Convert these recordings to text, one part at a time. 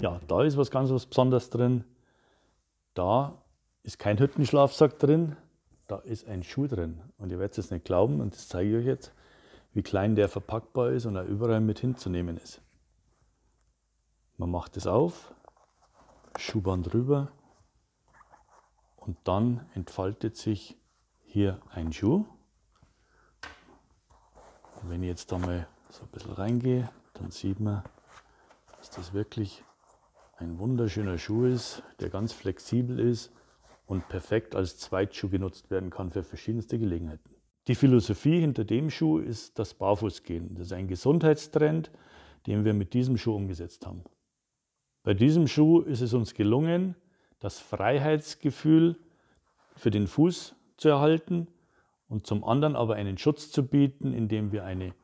Ja, da ist was ganz was Besonderes drin. Da ist kein Hüttenschlafsack drin, da ist ein Schuh drin. Und ihr werdet es nicht glauben, und das zeige ich euch jetzt, wie klein der verpackbar ist und auch überall mit hinzunehmen ist. Man macht es auf, Schuhband drüber und dann entfaltet sich hier ein Schuh. Und wenn ich jetzt da mal so ein bisschen reingehe, dann sieht man, dass das wirklich ein wunderschöner Schuh ist, der ganz flexibel ist und perfekt als Zweitschuh genutzt werden kann für verschiedenste Gelegenheiten. Die Philosophie hinter dem Schuh ist das Barfußgehen. Das ist ein Gesundheitstrend, den wir mit diesem Schuh umgesetzt haben. Bei diesem Schuh ist es uns gelungen, das Freiheitsgefühl für den Fuß zu erhalten und zum anderen aber einen Schutz zu bieten, indem wir eine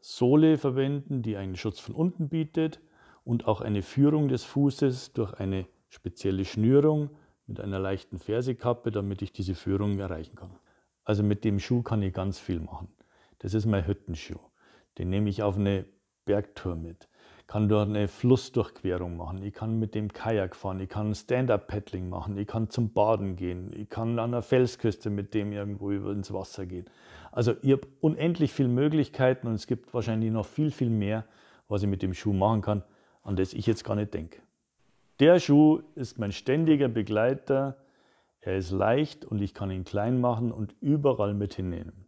Sohle verwenden, die einen Schutz von unten bietet und auch eine Führung des Fußes durch eine spezielle Schnürung mit einer leichten Fersekappe, damit ich diese Führung erreichen kann. Also mit dem Schuh kann ich ganz viel machen. Das ist mein Hüttenschuh. Den nehme ich auf eine Bergtour mit. Kann dort eine Flussdurchquerung machen. Ich kann mit dem Kajak fahren. Ich kann Stand-up-Paddling machen. Ich kann zum Baden gehen. Ich kann an der Felsküste mit dem irgendwo ins Wasser gehen. Also ich habe unendlich viele Möglichkeiten und es gibt wahrscheinlich noch viel, viel mehr, was ich mit dem Schuh machen kann an das ich jetzt gar nicht denke. Der Schuh ist mein ständiger Begleiter. Er ist leicht und ich kann ihn klein machen und überall mit hinnehmen.